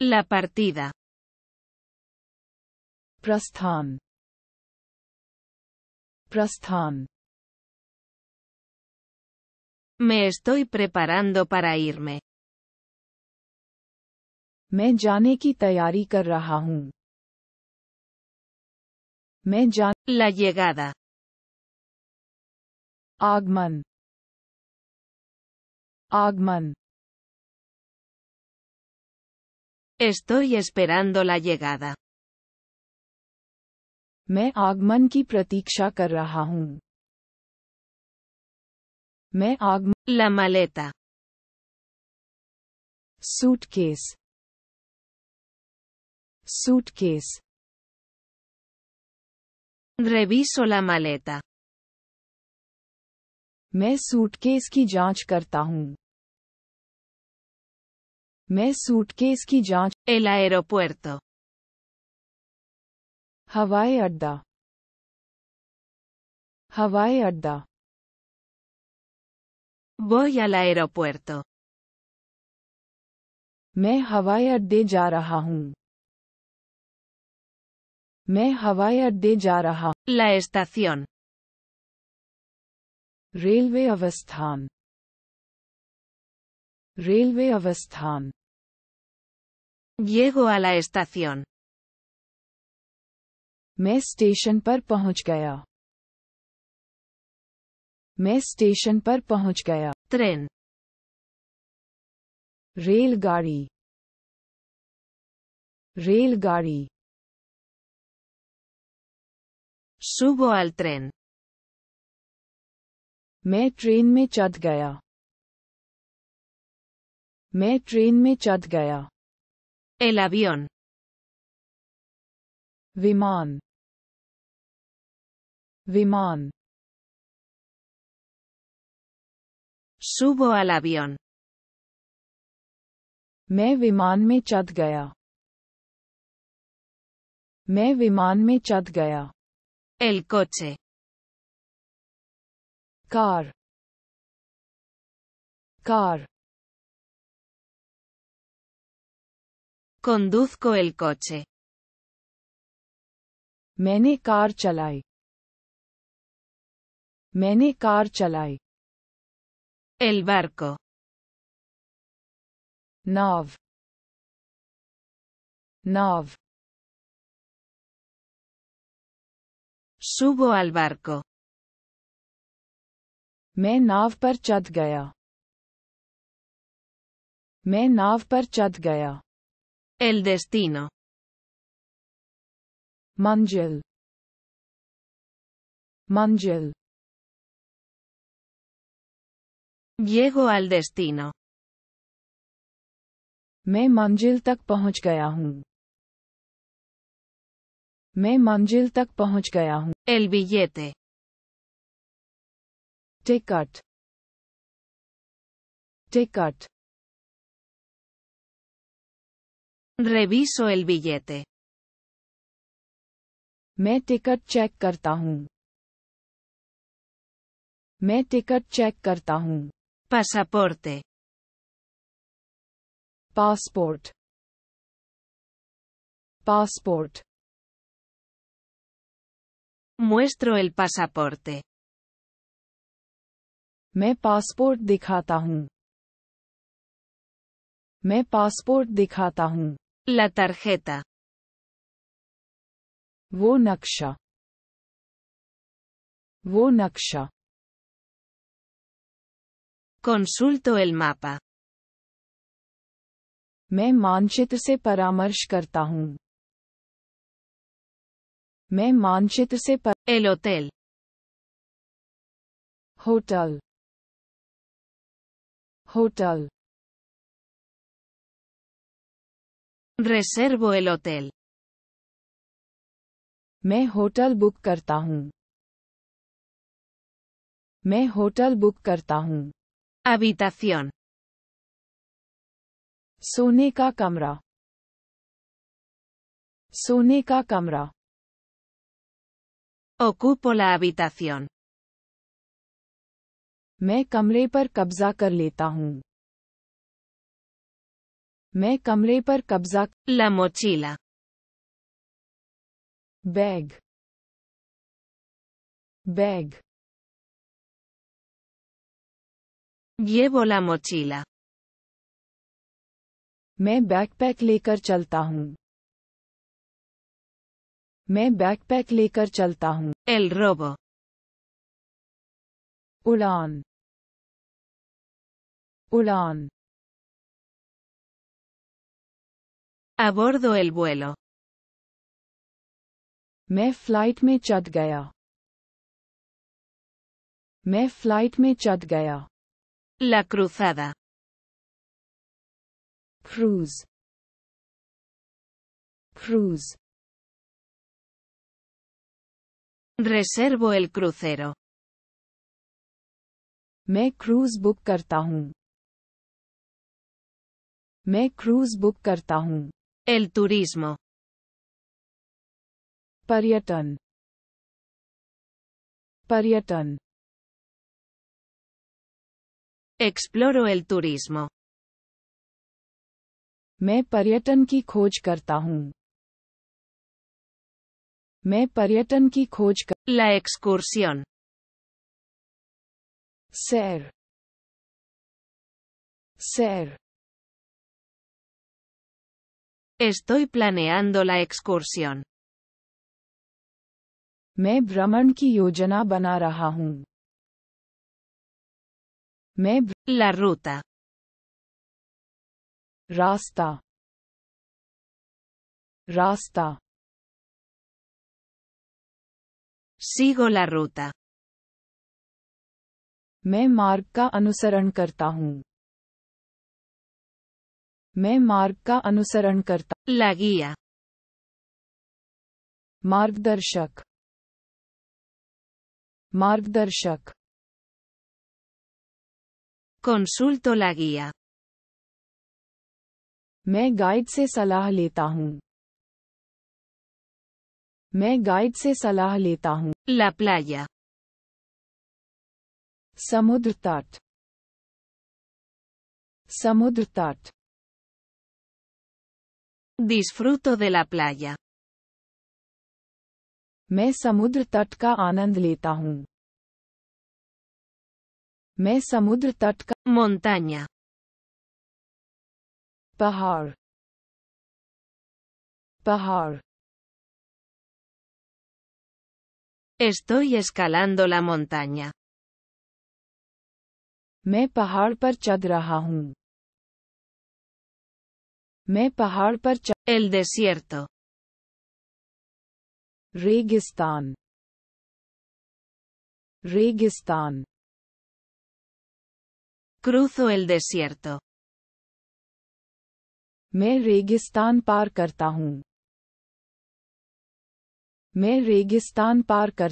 La partida. Prostán. Prostán. Me estoy preparando para irme. Me jane ki tayari kar La llegada. Agman. Agman. Estoy esperando la llegada. Me agman ki pratiksha kar raha hun. Me agman. La maleta. Suitcase. Suitcase. Reviso la maleta. Me suitcase ki जांच karta hun. मैं suitcase की जांच El aeropuerto. हवाई अड्डा हवाई अड्डा वो al aeropuerto. मैं हवाई अड्डे जा रहा हूँ मैं हवाई अड्डे जा रहा La estación. रेलवे अवस्थान रेलवे अवस्थान Llego a la estación. मैं स्टेशन पर पहुंच गया मैं स्टेशन पर पहुंच गया ट्रेन रेलगाड़ी रेलगाड़ी Subo al tren. मैं ट्रेन में चढ़ गया मैं ट्रेन में चढ़ गया El avión. Viman. Viman. Subo al avión. Me विमान me चढ़ गया मैं विमान में चढ़ गया El coche. Car. Car. Conduzco el coche. मैंने कार चलाई मैंने कार चलाई El barco. Nav. Nav. Subo al barco. मैं नाव पर चढ़ गया मैं नाव पर चढ़ गया El destino. Manzil. Manzil. Llego al destino. Me manjil tak pahunch gaya hun. Me manjil tak pahunch gaya hun. El billete. Ticket. Ticket. Reviso el billete. Me ticket check करता हूँ मैं टिकट चेक करता हूँ Pasaporte. Passport. Passport. Muestro el pasaporte. Me passport दिखाता हूँ मैं passport दिखाता हूँ La tarjeta. वो नक्शा वो नक्शा Consulto el mapa. मैं मानचित्र से परामर्श करता हूँ मैं मानचित्र से पर... El hotel. Hotel hotel Reservo el hotel. मैं होटल बुक करता हूँ मैं होटल बुक करता हूँ Habitación. सोने का कमरा सोने का कमरा Ocupo la habitación. मैं कमरे पर कब्जा कर लेता हूँ मैं कमरे पर कब्जा लमोचीला बैग बैग ये बोला मोचीला मैं बैकपैक लेकर चलता हूँ मैं बैकपैक लेकर चलता हूँ एल robo. उड़ान उड़ान Abordo el vuelo. Me flight me चढ़ gaya. Me flight me चढ़ gaya. La cruzada. Cruise. Cruise. Reservo el crucero. Me cruise book karta hun. Me cruise book karta hun. El turismo. parietón. Exploro el turismo. Me parietan ki khoj Me parietan ki khoj La excursión. Ser. Ser. Estoy planeando la excursión. Me braman ki yojana bana raha hun. la ruta. Rasta. Rasta. Sigo la ruta. Me marca anusaran karta मैं मार्ग का अनुसरण करता लगिया मार्गदर्शक मार्गदर्शक कंसुल्टो लगिया मैं गाइड से सलाह लेता हूँ मैं गाइड से सलाह लेता हूँ लपलाया समुद्र तट समुद्र तट Disfruto de la playa. Me samudra tatka ka anand Me montaña. Pahar. Pahar. Estoy escalando la montaña. Me pahar par chad raha मैं पहाड़ पर चा... El desierto. रेगिस्तान रेगिस्तान क्रूसो एल desierto. मैं रेगिस्तान पार करता हूँ मैं रेगिस्तान पार कर